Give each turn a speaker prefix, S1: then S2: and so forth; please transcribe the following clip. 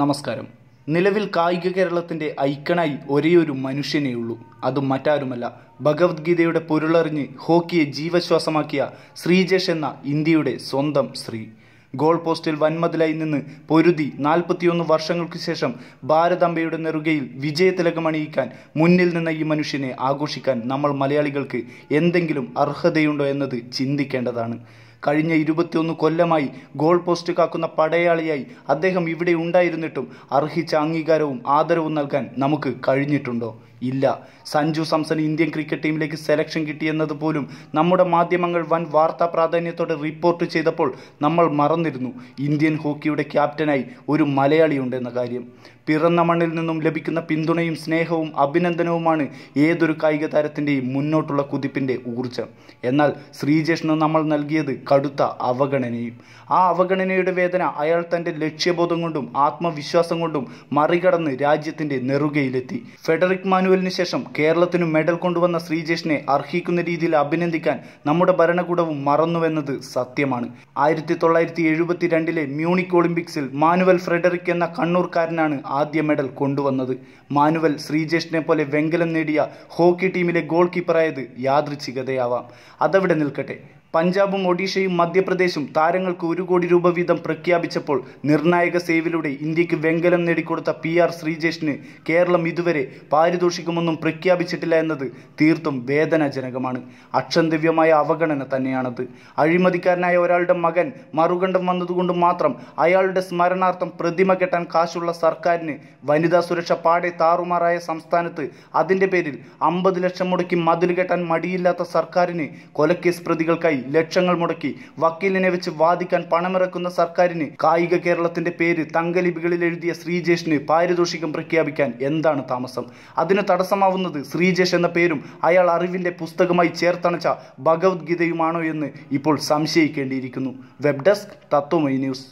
S1: നമസ്കാരം നിലവിൽ കായിക കേരളത്തിൻ്റെ ഐക്കണായി ഒരേയൊരു മനുഷ്യനേ ഉള്ളൂ അതും മറ്റാരുമല്ല ഭഗവത്ഗീതയുടെ പൊരുളറിഞ്ഞ് ഹോക്കിയെ ജീവശ്വാസമാക്കിയ ശ്രീജേഷ് എന്ന ഇന്ത്യയുടെ സ്വന്തം ശ്രീ ഗോൾ പോസ്റ്റിൽ വൻമതിലായി നിന്ന് പൊരുതി നാൽപ്പത്തിയൊന്ന് വർഷങ്ങൾക്ക് ശേഷം ഭാരതാംബയുടെ നെറുകയിൽ വിജയതിലകം അണിയിക്കാൻ മുന്നിൽ നിന്ന ഈ മനുഷ്യനെ ആഘോഷിക്കാൻ നമ്മൾ മലയാളികൾക്ക് എന്തെങ്കിലും അർഹതയുണ്ടോ എന്നത് ചിന്തിക്കേണ്ടതാണ് കഴിഞ്ഞ ഇരുപത്തിയൊന്ന് കൊല്ലമായി ഗോൾ പോസ്റ്റ് കാക്കുന്ന പടയാളിയായി അദ്ദേഹം ഇവിടെ ഉണ്ടായിരുന്നിട്ടും അർഹിച്ച അംഗീകാരവും ആദരവും നൽകാൻ നമുക്ക് കഴിഞ്ഞിട്ടുണ്ടോ ഇല്ല സഞ്ജു സംസൺ ഇന്ത്യൻ ക്രിക്കറ്റ് ടീമിലേക്ക് സെലക്ഷൻ കിട്ടിയെന്നത് പോലും നമ്മുടെ മാധ്യമങ്ങൾ വൻ വാർത്താ പ്രാധാന്യത്തോടെ റിപ്പോർട്ട് ചെയ്തപ്പോൾ നമ്മൾ മറന്നിരുന്നു ഇന്ത്യൻ ഹോക്കിയുടെ ക്യാപ്റ്റനായി ഒരു മലയാളിയുണ്ടെന്ന കാര്യം പിറന്ന മണ്ണിൽ നിന്നും ലഭിക്കുന്ന പിന്തുണയും സ്നേഹവും അഭിനന്ദനവുമാണ് ഏതൊരു കായിക താരത്തിൻ്റെയും മുന്നോട്ടുള്ള കുതിപ്പിൻ്റെ ഊർജ്ജം എന്നാൽ ശ്രീജേഷിന് നമ്മൾ നൽകിയത് കടുത്ത അവഗണനയും ആ അവഗണനയുടെ വേദന അയാൾ തൻ്റെ ലക്ഷ്യബോധം കൊണ്ടും ആത്മവിശ്വാസം കൊണ്ടും മറികടന്ന് രാജ്യത്തിൻ്റെ നെറുകയിലെത്തി ഫെഡറിക് മാനുവലിന് ശേഷം കേരളത്തിനു മെഡൽ കൊണ്ടുവന്ന ശ്രീജേഷിനെ അർഹിക്കുന്ന രീതിയിൽ അഭിനന്ദിക്കാൻ നമ്മുടെ ഭരണകൂടവും മറന്നുവെന്നത് സത്യമാണ് ആയിരത്തി തൊള്ളായിരത്തി എഴുപത്തി രണ്ടിലെ മ്യൂണിക് ഒളിമ്പിക്സിൽ മാനുവൽ ഫ്രെഡറിക് എന്ന കണ്ണൂർക്കാരനാണ് ആദ്യ മെഡൽ കൊണ്ടുവന്നത് മാനുവൽ ശ്രീജേഷിനെ പോലെ വെങ്കലം നേടിയ ഹോക്കി ടീമിലെ ഗോൾ കീപ്പറായത് യാദൃച്ഛികതയാവാം അതവിടെ നിൽക്കട്ടെ പഞ്ചാബും ഒഡീഷയും മധ്യപ്രദേശും താരങ്ങൾക്ക് ഒരു കോടി രൂപ വീതം പ്രഖ്യാപിച്ചപ്പോൾ നിർണായക സേവിലൂടെ ഇന്ത്യക്ക് വെങ്കലം നേടിക്കൊടുത്ത പി ആർ ശ്രീജേഷിന് കേരളം ഇതുവരെ പാരിതോഷികമൊന്നും പ്രഖ്യാപിച്ചിട്ടില്ല എന്നത് തീർത്തും വേദനാജനകമാണ് അക്ഷന്തവ്യമായ അവഗണന തന്നെയാണത് അഴിമതിക്കാരനായ ഒരാളുടെ മകൻ മറുകണ്ഠം വന്നതുകൊണ്ട് മാത്രം അയാളുടെ സ്മരണാർത്ഥം പ്രതിമ കെട്ടാൻ കാശുള്ള സർക്കാരിന് വനിതാ സുരക്ഷ പാടെ താറുമാറായ സംസ്ഥാനത്ത് അതിൻ്റെ പേരിൽ അമ്പത് ലക്ഷം മുടക്കി മതിൽ കെട്ടാൻ മടിയില്ലാത്ത സർക്കാരിന് കൊലക്കേസ് പ്രതികൾക്കായി ലക്ഷങ്ങൾ മുടക്കി വക്കീലിനെ വെച്ച് വാദിക്കാൻ പണമിറക്കുന്ന സർക്കാരിന് കായിക കേരളത്തിന്റെ പേര് തങ്കലിപികളിൽ എഴുതിയ ശ്രീജേഷിന് പാരിതോഷികം പ്രഖ്യാപിക്കാൻ എന്താണ് താമസം അതിന് തടസ്സമാവുന്നത് ശ്രീജേഷ് എന്ന പേരും അയാൾ അറിവിന്റെ പുസ്തകമായി ചേർത്തണച്ച ഭഗവത്ഗീതയുമാണോ എന്ന് ഇപ്പോൾ സംശയിക്കേണ്ടിയിരിക്കുന്നു വെബ് ഡെസ്ക് തത്വമൈ ന്യൂസ്